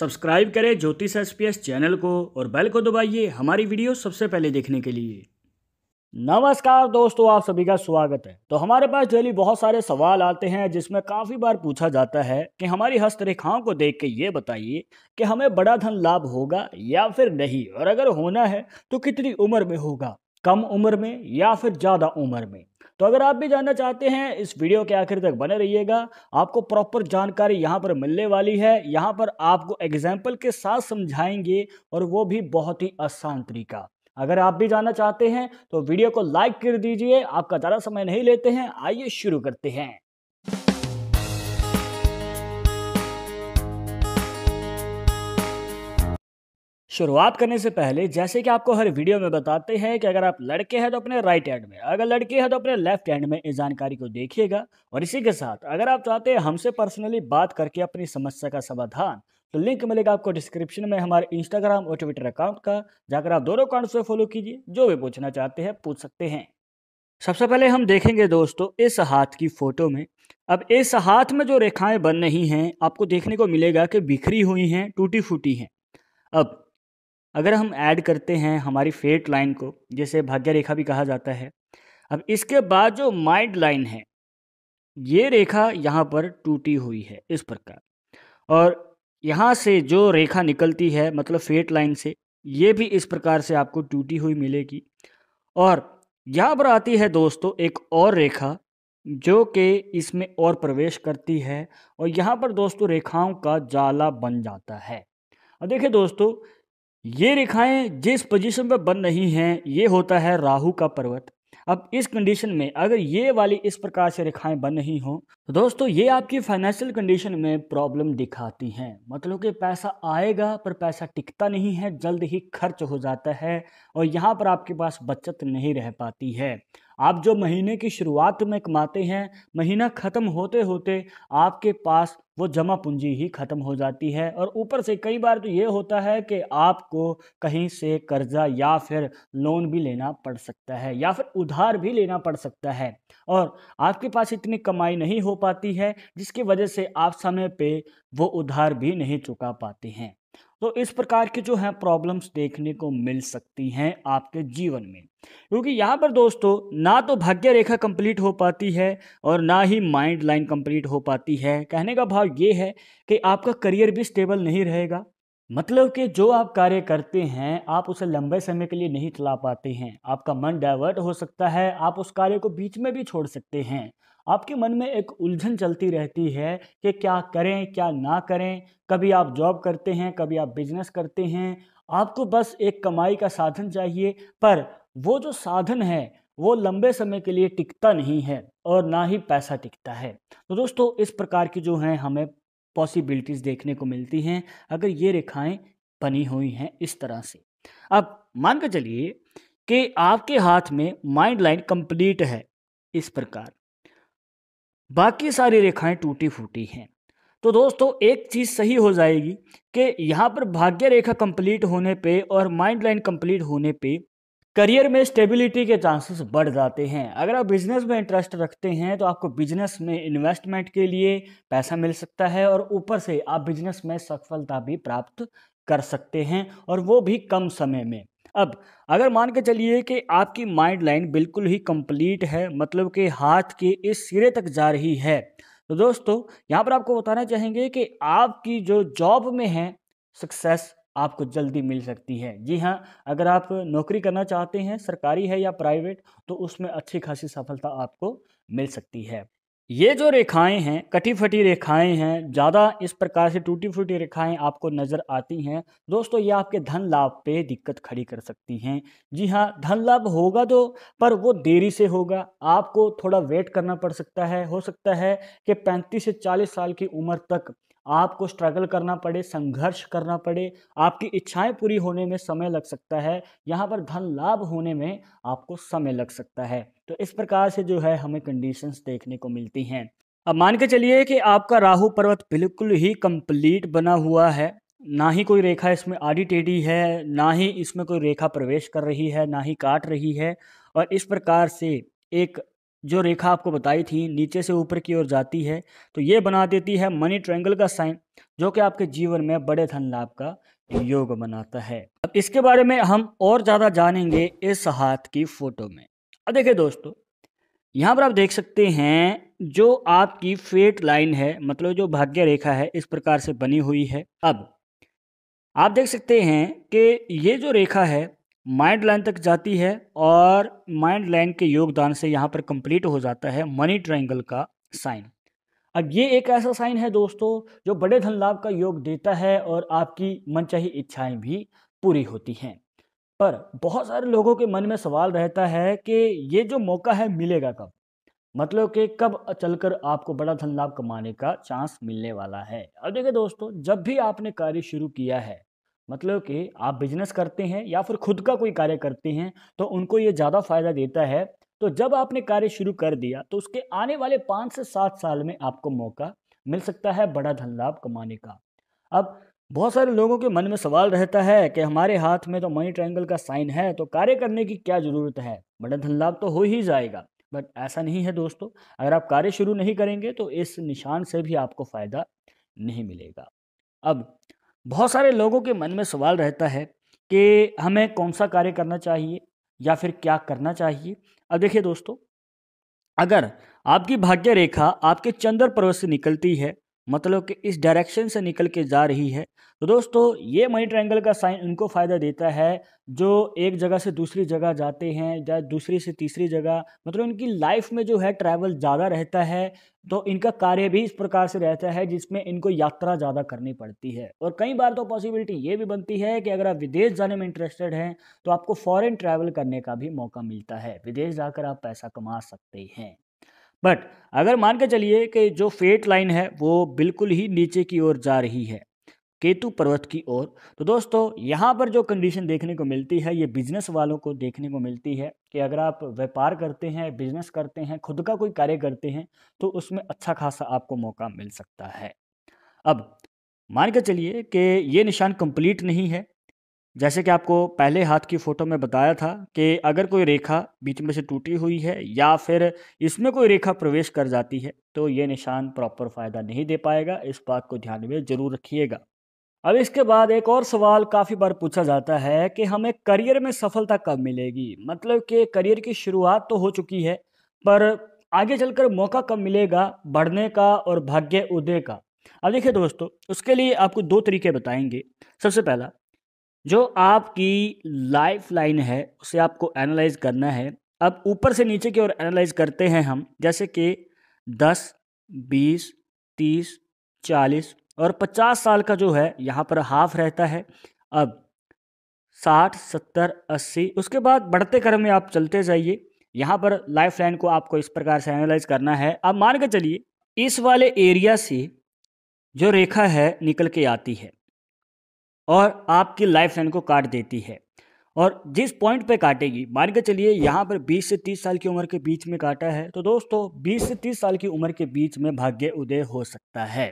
subscribe करें ज्योतिष S channel को और बेल को दबाइए हमारी वीडियो सबसे पहले देखने के लिए नमस्कार दोस्तों आप सभी का स्वागत है तो हमारे पास डेली बहुत सारे सवाल आते हैं जिसमें काफ़ी बार पूछा जाता है कि हमारी हस्तरेखाओं को देख के ये बताइए कि हमें बड़ा धन लाभ होगा या फिर नहीं और अगर होना है तो कितनी उम्र में होगा कम उम्र में या फिर ज़्यादा उम्र में तो अगर आप भी जानना चाहते हैं इस वीडियो के आखिर तक बने रहिएगा आपको प्रॉपर जानकारी यहाँ पर मिलने वाली है यहाँ पर आपको एग्जाम्पल के साथ समझाएंगे और वो भी बहुत ही आसान तरीका अगर आप भी जानना चाहते हैं तो वीडियो को लाइक कर दीजिए आपका ज़्यादा समय नहीं लेते हैं आइए शुरू करते हैं शुरुआत करने से पहले जैसे कि आपको हर वीडियो में बताते हैं कि अगर आप लड़के हैं तो अपने राइट हैंड में अगर लड़के हैं तो अपने लेफ्ट हैंड में इस जानकारी को देखिएगा और इसी के साथ अगर आप चाहते हैं हमसे पर्सनली बात करके अपनी समस्या का समाधान तो लिंक मिलेगा आपको डिस्क्रिप्शन में हमारे इंस्टाग्राम और ट्विटर अकाउंट का जाकर आप दोनों अकाउंट से फॉलो कीजिए जो भी पूछना चाहते हैं पूछ सकते हैं सबसे पहले हम देखेंगे दोस्तों इस हाथ की फोटो में अब इस हाथ में जो रेखाएं बन रही हैं आपको देखने को मिलेगा कि बिखरी हुई हैं टूटी फूटी हैं अब अगर हम ऐड करते हैं हमारी फेट लाइन को जिसे भाग्य रेखा भी कहा जाता है अब इसके बाद जो माइंड लाइन है ये रेखा यहाँ पर टूटी हुई है इस प्रकार और यहाँ से जो रेखा निकलती है मतलब फेट लाइन से ये भी इस प्रकार से आपको टूटी हुई मिलेगी और यहाँ पर आती है दोस्तों एक और रेखा जो कि इसमें और प्रवेश करती है और यहाँ पर दोस्तों रेखाओं का जाला बन जाता है और देखिए दोस्तों ये रेखाएं जिस पोजीशन पर बन रही हैं ये होता है राहु का पर्वत अब इस कंडीशन में अगर ये वाली इस प्रकार से रेखाएं बन रही हों तो दोस्तों ये आपकी फाइनेंशियल कंडीशन में प्रॉब्लम दिखाती हैं मतलब कि पैसा आएगा पर पैसा टिकता नहीं है जल्द ही खर्च हो जाता है और यहाँ पर आपके पास बचत नहीं रह पाती है आप जो महीने की शुरुआत में कमाते हैं महीना ख़त्म होते होते आपके पास वो जमा पूंजी ही ख़त्म हो जाती है और ऊपर से कई बार तो ये होता है कि आपको कहीं से कर्ज़ा या फिर लोन भी लेना पड़ सकता है या फिर उधार भी लेना पड़ सकता है और आपके पास इतनी कमाई नहीं हो पाती है जिसकी वजह से आप समय पे वो उधार भी नहीं चुका पाते हैं तो इस प्रकार की जो है प्रॉब्लम्स देखने को मिल सकती हैं आपके जीवन में क्योंकि यहाँ पर दोस्तों ना तो भाग्य रेखा कंप्लीट हो पाती है और ना ही माइंड लाइन कंप्लीट हो पाती है कहने का भाव ये है कि आपका करियर भी स्टेबल नहीं रहेगा मतलब कि जो आप कार्य करते हैं आप उसे लंबे समय के लिए नहीं चला पाते हैं आपका मन डाइवर्ट हो सकता है आप उस कार्य को बीच में भी छोड़ सकते हैं आपके मन में एक उलझन चलती रहती है कि क्या करें क्या ना करें कभी आप जॉब करते हैं कभी आप बिजनेस करते हैं आपको बस एक कमाई का साधन चाहिए पर वो जो साधन है वो लंबे समय के लिए टिकता नहीं है और ना ही पैसा टिकता है तो दोस्तों इस प्रकार की जो हैं हमें पॉसिबिलिटीज़ देखने को मिलती हैं अगर ये रेखाएं बनी हुई हैं इस तरह से अब मान कर चलिए कि आपके हाथ में माइंड लाइन कंप्लीट है इस प्रकार बाकी सारी रेखाएं टूटी फूटी हैं तो दोस्तों एक चीज़ सही हो जाएगी कि यहाँ पर भाग्य रेखा कंप्लीट होने पे और माइंड लाइन कंप्लीट होने पे करियर में स्टेबिलिटी के चांसेस बढ़ जाते हैं अगर आप बिजनेस में इंटरेस्ट रखते हैं तो आपको बिजनेस में इन्वेस्टमेंट के लिए पैसा मिल सकता है और ऊपर से आप बिजनेस में सफलता भी प्राप्त कर सकते हैं और वो भी कम समय में अब अगर मान के चलिए कि आपकी माइंड लाइन बिल्कुल ही कंप्लीट है मतलब कि हाथ के इस सिरे तक जा रही है तो दोस्तों यहाँ पर आपको बताना चाहेंगे कि आपकी जो जॉब में है सक्सेस आपको जल्दी मिल सकती है जी हाँ अगर आप नौकरी करना चाहते हैं सरकारी है या प्राइवेट तो उसमें अच्छी खासी सफलता आपको मिल सकती है ये जो रेखाएं हैं कटी फटी रेखाएं हैं ज़्यादा इस प्रकार से टूटी फूटी रेखाएं आपको नज़र आती हैं दोस्तों ये आपके धन लाभ पे दिक्कत खड़ी कर सकती हैं जी हाँ धन लाभ होगा तो पर वो देरी से होगा आपको थोड़ा वेट करना पड़ सकता है हो सकता है कि पैंतीस से चालीस साल की उम्र तक आपको स्ट्रगल करना पड़े संघर्ष करना पड़े आपकी इच्छाएं पूरी होने में समय लग सकता है यहाँ पर धन लाभ होने में आपको समय लग सकता है तो इस प्रकार से जो है हमें कंडीशंस देखने को मिलती हैं अब मान के चलिए कि आपका राहु पर्वत बिल्कुल ही कंप्लीट बना हुआ है ना ही कोई रेखा इसमें आड़ी टेढ़ी है ना ही इसमें कोई रेखा प्रवेश कर रही है ना ही काट रही है और इस प्रकार से एक जो रेखा आपको बताई थी नीचे से ऊपर की ओर जाती है तो ये बना देती है मनी ट्रायंगल का साइन जो कि आपके जीवन में बड़े धन लाभ का योग बनाता है अब इसके बारे में हम और ज़्यादा जानेंगे इस हाथ की फोटो में अब देखिए दोस्तों यहाँ पर आप देख सकते हैं जो आपकी फेट लाइन है मतलब जो भाग्य रेखा है इस प्रकार से बनी हुई है अब आप देख सकते हैं कि ये जो रेखा है माइंड लाइन तक जाती है और माइंड लाइन के योगदान से यहाँ पर कंप्लीट हो जाता है मनी ट्रायंगल का साइन अब ये एक ऐसा साइन है दोस्तों जो बड़े धन लाभ का योग देता है और आपकी मनचाही इच्छाएं भी पूरी होती हैं पर बहुत सारे लोगों के मन में सवाल रहता है कि ये जो मौका है मिलेगा कब मतलब कि कब चलकर आपको बड़ा धन लाभ कमाने का चांस मिलने वाला है अब देखिए दोस्तों जब भी आपने कार्य शुरू किया है मतलब कि आप बिजनेस करते हैं या फिर खुद का कोई कार्य करते हैं तो उनको ये ज़्यादा फायदा देता है तो जब आपने कार्य शुरू कर दिया तो उसके आने वाले पाँच से सात साल में आपको मौका मिल सकता है बड़ा धन लाभ कमाने का अब बहुत सारे लोगों के मन में सवाल रहता है कि हमारे हाथ में तो मनी ट्रायंगल का साइन है तो कार्य करने की क्या ज़रूरत है बड़ा धन लाभ तो हो ही जाएगा बट ऐसा नहीं है दोस्तों अगर आप कार्य शुरू नहीं करेंगे तो इस निशान से भी आपको फ़ायदा नहीं मिलेगा अब बहुत सारे लोगों के मन में सवाल रहता है कि हमें कौन सा कार्य करना चाहिए या फिर क्या करना चाहिए अब देखिए दोस्तों अगर आपकी भाग्य रेखा आपके चंद्र पर्वत से निकलती है मतलब कि इस डायरेक्शन से निकल के जा रही है तो दोस्तों ये मनी ट्रायंगल का साइन उनको फ़ायदा देता है जो एक जगह से दूसरी जगह जाते हैं या दूसरी से तीसरी जगह मतलब इनकी लाइफ में जो है ट्रैवल ज़्यादा रहता है तो इनका कार्य भी इस प्रकार से रहता है जिसमें इनको यात्रा ज़्यादा करनी पड़ती है और कई बार तो पॉसिबिलिटी ये भी बनती है कि अगर आप विदेश जाने में इंटरेस्टेड हैं तो आपको फॉरन ट्रैवल करने का भी मौका मिलता है विदेश जाकर आप पैसा कमा सकते हैं बट अगर मान के चलिए कि जो फेट लाइन है वो बिल्कुल ही नीचे की ओर जा रही है केतु पर्वत की ओर तो दोस्तों यहाँ पर जो कंडीशन देखने को मिलती है ये बिजनेस वालों को देखने को मिलती है कि अगर आप व्यापार करते हैं बिजनेस करते हैं खुद का कोई कार्य करते हैं तो उसमें अच्छा खासा आपको मौका मिल सकता है अब मान के चलिए कि ये निशान कंप्लीट नहीं है जैसे कि आपको पहले हाथ की फ़ोटो में बताया था कि अगर कोई रेखा बीच में से टूटी हुई है या फिर इसमें कोई रेखा प्रवेश कर जाती है तो ये निशान प्रॉपर फ़ायदा नहीं दे पाएगा इस बात को ध्यान में ज़रूर रखिएगा अब इसके बाद एक और सवाल काफ़ी बार पूछा जाता है कि हमें करियर में सफलता कब मिलेगी मतलब कि करियर की शुरुआत तो हो चुकी है पर आगे चलकर मौका कब मिलेगा बढ़ने का और भाग्य उदय का अब देखिए दोस्तों उसके लिए आपको दो तरीके बताएंगे सबसे पहला जो आपकी लाइफ लाइन है उसे आपको एनालाइज करना है अब ऊपर से नीचे की ओर एनालाइज करते हैं हम जैसे कि दस बीस तीस चालीस और पचास साल का जो है यहाँ पर हाफ रहता है अब साठ सत्तर अस्सी उसके बाद बढ़ते क्रम में आप चलते जाइए यहाँ पर लाइफ लाइन को आपको इस प्रकार से एनालाइज करना है अब मान के चलिए इस वाले एरिया से जो रेखा है निकल के आती है और आपकी लाइफ लाइन को काट देती है और जिस पॉइंट पे काटेगी मान के चलिए यहाँ पर 20 से 30 साल की उम्र के बीच में काटा है तो दोस्तों 20 से 30 साल की उम्र के बीच में भाग्य उदय हो सकता है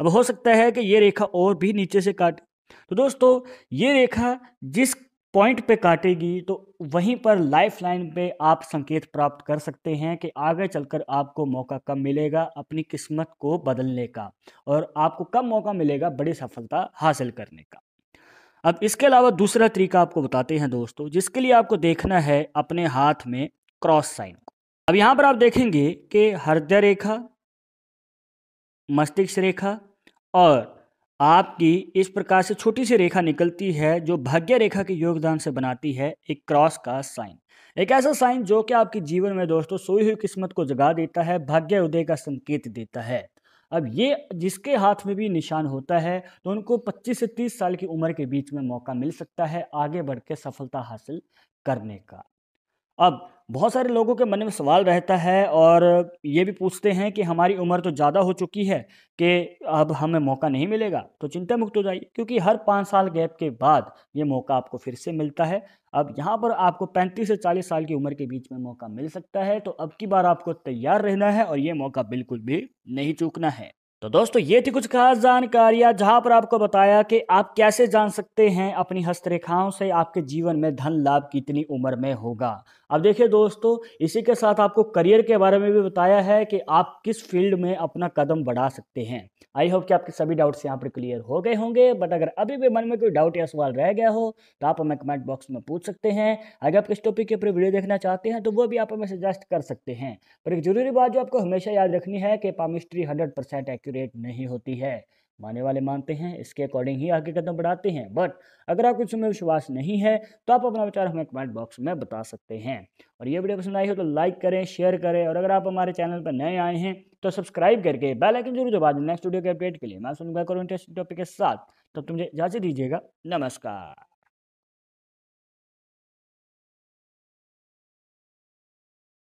अब हो सकता है कि ये रेखा और भी नीचे से काट तो दोस्तों ये रेखा जिस पॉइंट पे काटेगी तो वहीं पर लाइफ लाइन पर आप संकेत प्राप्त कर सकते हैं कि आगे चलकर आपको मौका कब मिलेगा अपनी किस्मत को बदलने का और आपको कब मौका मिलेगा बड़ी सफलता हासिल करने का अब इसके अलावा दूसरा तरीका आपको बताते हैं दोस्तों जिसके लिए आपको देखना है अपने हाथ में क्रॉस साइन को अब यहाँ पर आप देखेंगे कि हृदय रेखा मस्तिष्क रेखा और आपकी इस प्रकार से छोटी सी रेखा निकलती है जो भाग्य रेखा के योगदान से बनाती है एक क्रॉस का साइन एक ऐसा साइन जो कि आपके जीवन में दोस्तों सोई हुई किस्मत को जगा देता है भाग्य उदय का संकेत देता है अब ये जिसके हाथ में भी निशान होता है तो उनको 25 से 30 साल की उम्र के बीच में मौका मिल सकता है आगे बढ़ के सफलता हासिल करने का अब बहुत सारे लोगों के मन में सवाल रहता है और ये भी पूछते हैं कि हमारी उम्र तो ज़्यादा हो चुकी है कि अब हमें मौका नहीं मिलेगा तो चिंता मुक्त हो जाइए क्योंकि हर पाँच साल गैप के बाद ये मौका आपको फिर से मिलता है अब यहाँ पर आपको 35 से 40 साल की उम्र के बीच में मौका मिल सकता है तो अब की बार आपको तैयार रहना है और ये मौका बिल्कुल भी नहीं चूकना है तो दोस्तों ये थी कुछ खास जानकारियां जहां पर आपको बताया कि आप कैसे जान सकते हैं अपनी हस्तरेखाओं से आपके जीवन में धन लाभ कितनी उम्र में होगा अब देखिए दोस्तों इसी के साथ आपको करियर के बारे में भी बताया है कि आप किस फील्ड में अपना कदम बढ़ा सकते हैं आई होप कि आपके सभी डाउट्स यहाँ पर क्लियर हो गए होंगे बट अगर अभी भी मन में कोई डाउट या सवाल रह गया हो तो आप हमें कमेंट बॉक्स में पूछ सकते हैं अगर आप किस टॉपिक के ऊपर वीडियो देखना चाहते हैं तो वो भी आप हमें सजेस्ट कर सकते हैं पर एक जरूरी बात जो आपको हमेशा याद रखनी है कि पामिस्ट्री हंड्रेड एक्यूरेट नहीं होती है माने वाले मानते हैं इसके अकॉर्डिंग ही आगे कदम बढ़ाते हैं बट अगर आपको इसमें विश्वास नहीं है तो आप अपना विचार हमें कमेंट बॉक्स में बता सकते हैं और ये वीडियो पसंद आई हो तो लाइक करें शेयर करें और अगर आप हमारे चैनल पर नए आए हैं तो सब्सक्राइब करके बेल आइकन जरूर दबा दें नेक्स्ट वीडियो के अपडेट के लिए मैं सुनूंगा करूँ इंटरेस्टिंग टॉपिक के साथ तब तो मुझे इजाजत दीजिएगा नमस्कार